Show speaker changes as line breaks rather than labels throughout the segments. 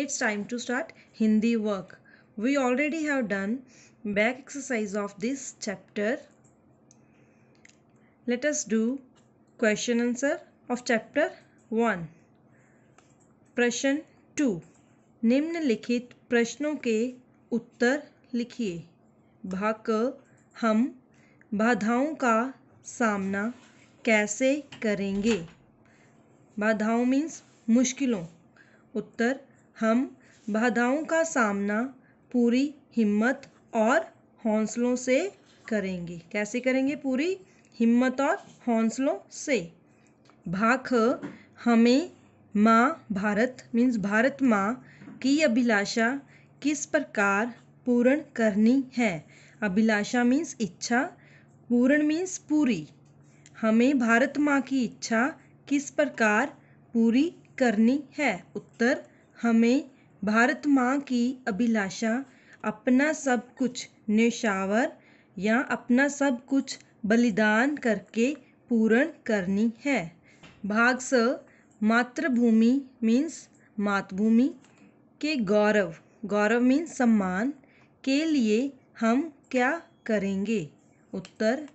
it's time to start Hindi work. We already have done back exercise of this chapter. Let us do question answer of chapter 1. prashn 2. निम्नलिखित प्रश्नों के उत्तर लिखिए भाग क हम बाधाओं का सामना कैसे करेंगे बाधाओं मीन्स मुश्किलों उत्तर हम बाधाओं का सामना पूरी हिम्मत और हौसलों से करेंगे कैसे करेंगे पूरी हिम्मत और हौसलों से भाख हमें माँ भारत मीन्स भारत माँ की अभिलाषा किस प्रकार पूर्ण करनी है अभिलाषा मीन्स इच्छा पूर्ण मीन्स पूरी हमें भारत माँ की इच्छा किस प्रकार पूरी करनी है उत्तर हमें भारत माँ की अभिलाषा अपना सब कुछ निशावर या अपना सब कुछ बलिदान करके पूर्ण करनी है भाग स मातृभूमि मीन्स मातभूमि के गौरव गौरव मीन्स सम्मान के लिए हम क्या करेंगे उत्तर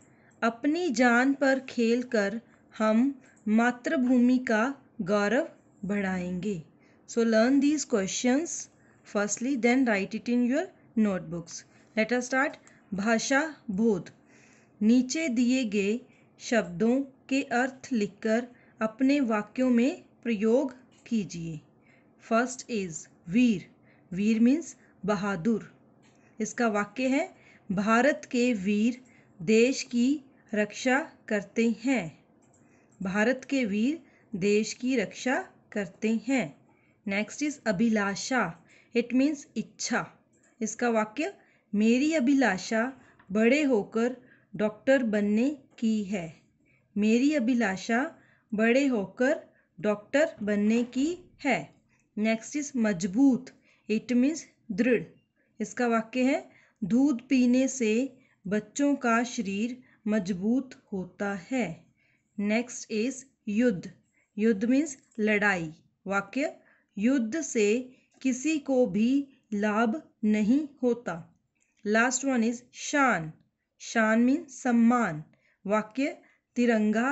अपनी जान पर खेल कर हम मातृभूमि का गौरव बढ़ाएंगे So learn these questions firstly then write it in your notebooks. Let us start भाषा बोध नीचे दिए गए शब्दों के अर्थ लिखकर अपने वाक्यों में प्रयोग कीजिए फर्स्ट इज वीर वीर मीन्स बहादुर इसका वाक्य है भारत के वीर देश की रक्षा करते हैं भारत के वीर देश की रक्षा करते हैं नेक्स्ट इज अभिलाषा इट मीन्स इच्छा इसका वाक्य मेरी अभिलाषा बड़े होकर डॉक्टर बनने की है मेरी अभिलाषा बड़े होकर डॉक्टर बनने की है नेक्स्ट इज मजबूत इट मीन्स दृढ़ इसका वाक्य है दूध पीने से बच्चों का शरीर मजबूत होता है नेक्स्ट इज युद्ध युद्ध मीन्स लड़ाई वाक्य युद्ध से किसी को भी लाभ नहीं होता लास्ट वन इज शान शान मीन सम्मान वाक्य तिरंगा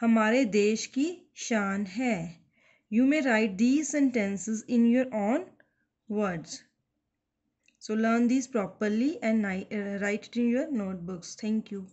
हमारे देश की शान है you may write these sentences in your own words so learn these properly and write in your your notebooks. Thank you